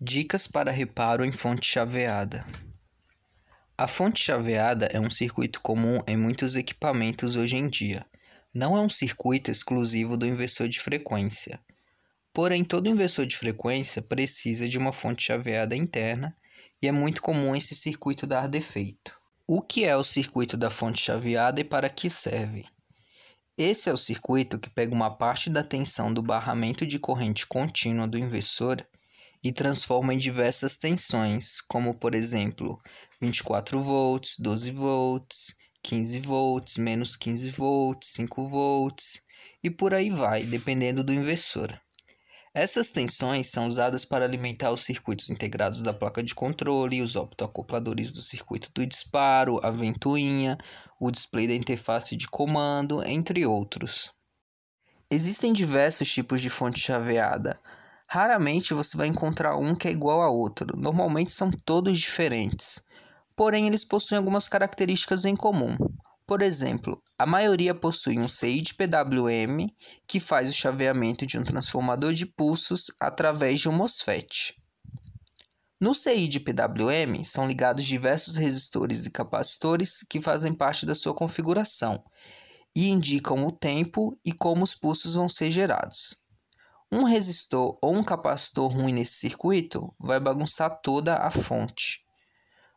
Dicas para reparo em fonte chaveada. A fonte chaveada é um circuito comum em muitos equipamentos hoje em dia. Não é um circuito exclusivo do inversor de frequência. Porém, todo inversor de frequência precisa de uma fonte chaveada interna e é muito comum esse circuito dar defeito. O que é o circuito da fonte chaveada e para que serve? Esse é o circuito que pega uma parte da tensão do barramento de corrente contínua do inversor e transforma em diversas tensões, como por exemplo 24 volts, 12 volts, 15 volts, menos 15 volts, 5 volts e por aí vai, dependendo do inversor. Essas tensões são usadas para alimentar os circuitos integrados da placa de controle, os optoacopladores do circuito do disparo, a ventoinha, o display da interface de comando, entre outros. Existem diversos tipos de fonte chaveada. Raramente você vai encontrar um que é igual a outro, normalmente são todos diferentes. Porém, eles possuem algumas características em comum. Por exemplo, a maioria possui um CI de PWM que faz o chaveamento de um transformador de pulsos através de um MOSFET. No CI de PWM são ligados diversos resistores e capacitores que fazem parte da sua configuração e indicam o tempo e como os pulsos vão ser gerados. Um resistor ou um capacitor ruim nesse circuito vai bagunçar toda a fonte.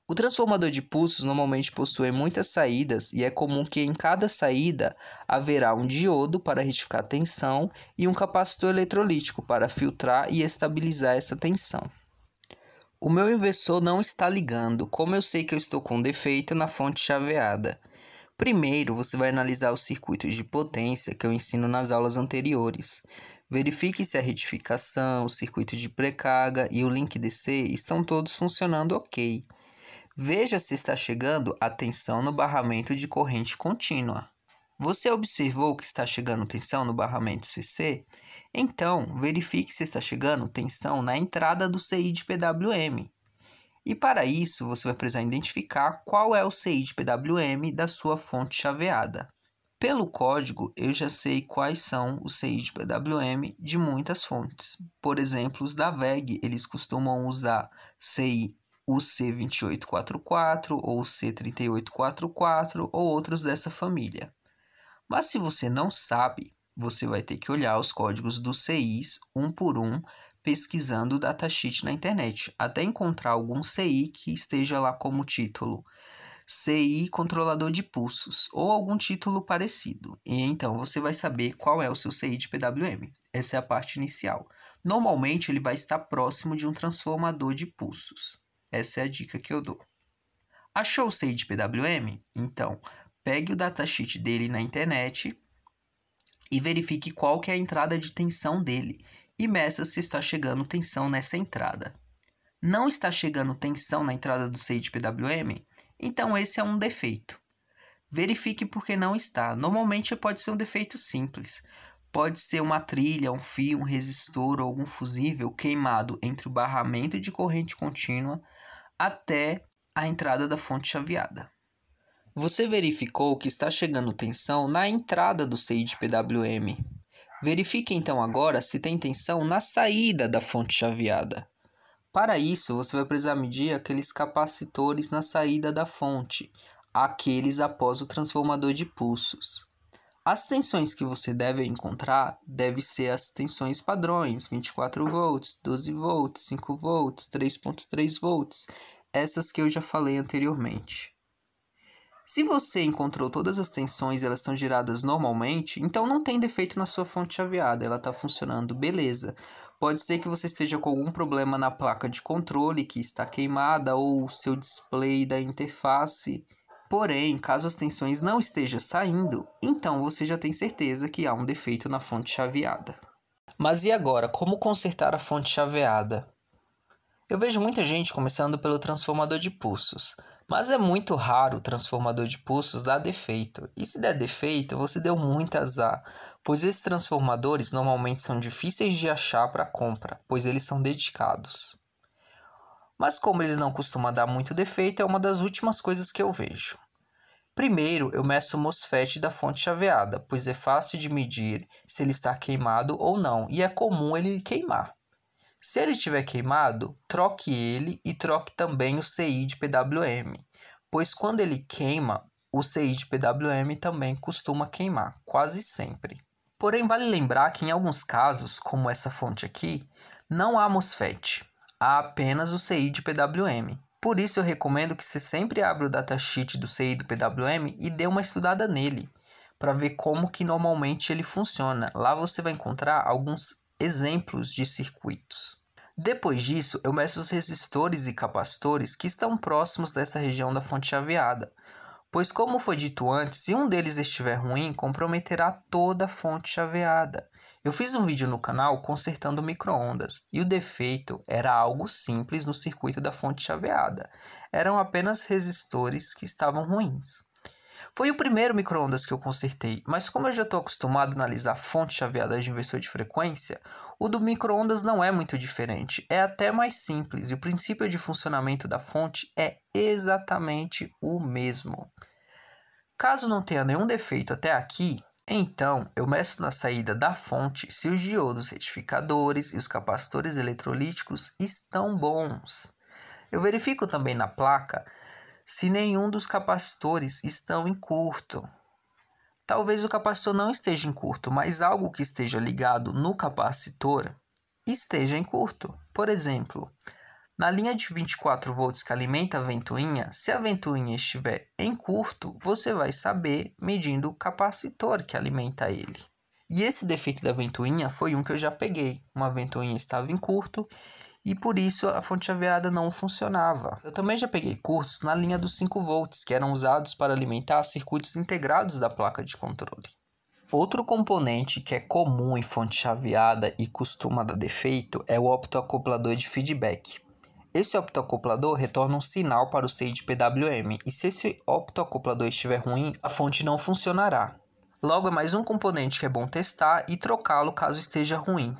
O transformador de pulsos normalmente possui muitas saídas e é comum que em cada saída haverá um diodo para retificar a tensão e um capacitor eletrolítico para filtrar e estabilizar essa tensão. O meu inversor não está ligando, como eu sei que eu estou com defeito na fonte chaveada. Primeiro, você vai analisar os circuitos de potência que eu ensino nas aulas anteriores. Verifique se a retificação, o circuito de pré-carga e o link DC estão todos funcionando ok. Veja se está chegando a tensão no barramento de corrente contínua. Você observou que está chegando tensão no barramento CC? Então, verifique se está chegando tensão na entrada do CI de PWM. E para isso, você vai precisar identificar qual é o CI de PWM da sua fonte chaveada. Pelo código, eu já sei quais são os CIs de PWM de muitas fontes. Por exemplo, os da VEG, eles costumam usar CI UC2844 ou C3844 ou outros dessa família. Mas se você não sabe, você vai ter que olhar os códigos dos CIs um por um, pesquisando o datasheet na internet, até encontrar algum CI que esteja lá como título CI controlador de pulsos ou algum título parecido. E então você vai saber qual é o seu CI de PWM. Essa é a parte inicial. Normalmente ele vai estar próximo de um transformador de pulsos. Essa é a dica que eu dou. Achou o CI de PWM? Então, pegue o datasheet dele na internet e verifique qual que é a entrada de tensão dele e meça se está chegando tensão nessa entrada. Não está chegando tensão na entrada do CI de PWM? Então esse é um defeito. Verifique por que não está. Normalmente pode ser um defeito simples. Pode ser uma trilha, um fio, um resistor ou algum fusível queimado entre o barramento de corrente contínua até a entrada da fonte chaveada. Você verificou que está chegando tensão na entrada do CI de PWM. Verifique então agora se tem tensão na saída da fonte chaveada. Para isso, você vai precisar medir aqueles capacitores na saída da fonte, aqueles após o transformador de pulsos. As tensões que você deve encontrar devem ser as tensões padrões, 24 volts, 12 volts, 5 volts, 3.3 volts, essas que eu já falei anteriormente. Se você encontrou todas as tensões e elas são geradas normalmente, então não tem defeito na sua fonte chaveada, ela está funcionando beleza. Pode ser que você esteja com algum problema na placa de controle que está queimada ou o seu display da interface. Porém, caso as tensões não estejam saindo, então você já tem certeza que há um defeito na fonte chaveada. Mas e agora, como consertar a fonte chaveada? Eu vejo muita gente começando pelo transformador de pulsos, mas é muito raro o transformador de pulsos dar defeito. E se der defeito, você deu muito azar, pois esses transformadores normalmente são difíceis de achar para compra, pois eles são dedicados. Mas como eles não costumam dar muito defeito, é uma das últimas coisas que eu vejo. Primeiro, eu meço o MOSFET da fonte chaveada, pois é fácil de medir se ele está queimado ou não, e é comum ele queimar. Se ele estiver queimado, troque ele e troque também o CI de PWM, pois quando ele queima, o CI de PWM também costuma queimar, quase sempre. Porém, vale lembrar que em alguns casos, como essa fonte aqui, não há MOSFET, há apenas o CI de PWM. Por isso, eu recomendo que você sempre abra o datasheet do CI do PWM e dê uma estudada nele, para ver como que normalmente ele funciona. Lá você vai encontrar alguns exemplos de circuitos. Depois disso, eu meço os resistores e capacitores que estão próximos dessa região da fonte chaveada, pois, como foi dito antes, se um deles estiver ruim, comprometerá toda a fonte chaveada. Eu fiz um vídeo no canal consertando microondas e o defeito era algo simples no circuito da fonte chaveada, eram apenas resistores que estavam ruins. Foi o primeiro microondas que eu consertei, mas como eu já estou acostumado a analisar fontes chaveadas de inversor de frequência, o do microondas não é muito diferente, é até mais simples e o princípio de funcionamento da fonte é exatamente o mesmo. Caso não tenha nenhum defeito até aqui, então, eu meço na saída da fonte se os diodos retificadores e os capacitores eletrolíticos estão bons. Eu verifico também na placa se nenhum dos capacitores estão em curto. Talvez o capacitor não esteja em curto, mas algo que esteja ligado no capacitor esteja em curto. Por exemplo, na linha de 24 volts que alimenta a ventoinha, se a ventoinha estiver em curto, você vai saber medindo o capacitor que alimenta ele. E esse defeito da ventoinha foi um que eu já peguei. Uma ventoinha estava em curto e por isso a fonte chaveada não funcionava. Eu também já peguei curtos na linha dos 5 volts, que eram usados para alimentar circuitos integrados da placa de controle. Outro componente que é comum em fonte chaveada e costuma dar defeito é o optoacoplador de feedback. Esse optoacoplador retorna um sinal para o stage PWM, e se esse optoacoplador estiver ruim, a fonte não funcionará. Logo, é mais um componente que é bom testar e trocá-lo caso esteja ruim.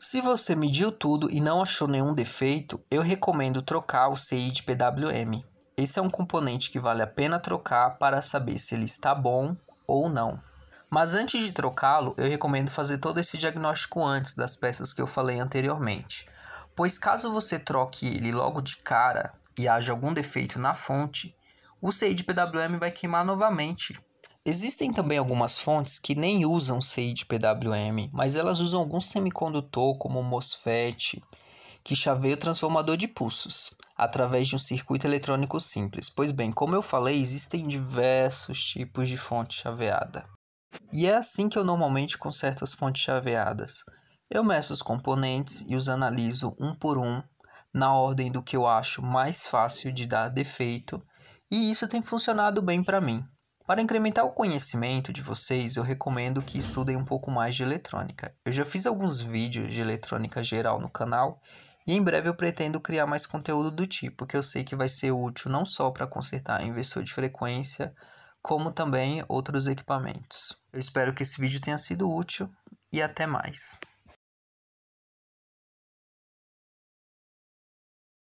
Se você mediu tudo e não achou nenhum defeito, eu recomendo trocar o CI de PWM. Esse é um componente que vale a pena trocar para saber se ele está bom ou não. Mas antes de trocá-lo, eu recomendo fazer todo esse diagnóstico antes das peças que eu falei anteriormente, pois caso você troque ele logo de cara e haja algum defeito na fonte, o CI de PWM vai queimar novamente Existem também algumas fontes que nem usam CI de PWM, mas elas usam algum semicondutor como MOSFET, que chaveia o transformador de pulsos, através de um circuito eletrônico simples. Pois bem, como eu falei, existem diversos tipos de fonte chaveada. E é assim que eu normalmente conserto as fontes chaveadas. Eu meço os componentes e os analiso um por um, na ordem do que eu acho mais fácil de dar defeito, e isso tem funcionado bem para mim. Para incrementar o conhecimento de vocês, eu recomendo que estudem um pouco mais de eletrônica. Eu já fiz alguns vídeos de eletrônica geral no canal e em breve eu pretendo criar mais conteúdo do tipo, que eu sei que vai ser útil não só para consertar inversor de frequência, como também outros equipamentos. Eu espero que esse vídeo tenha sido útil e até mais.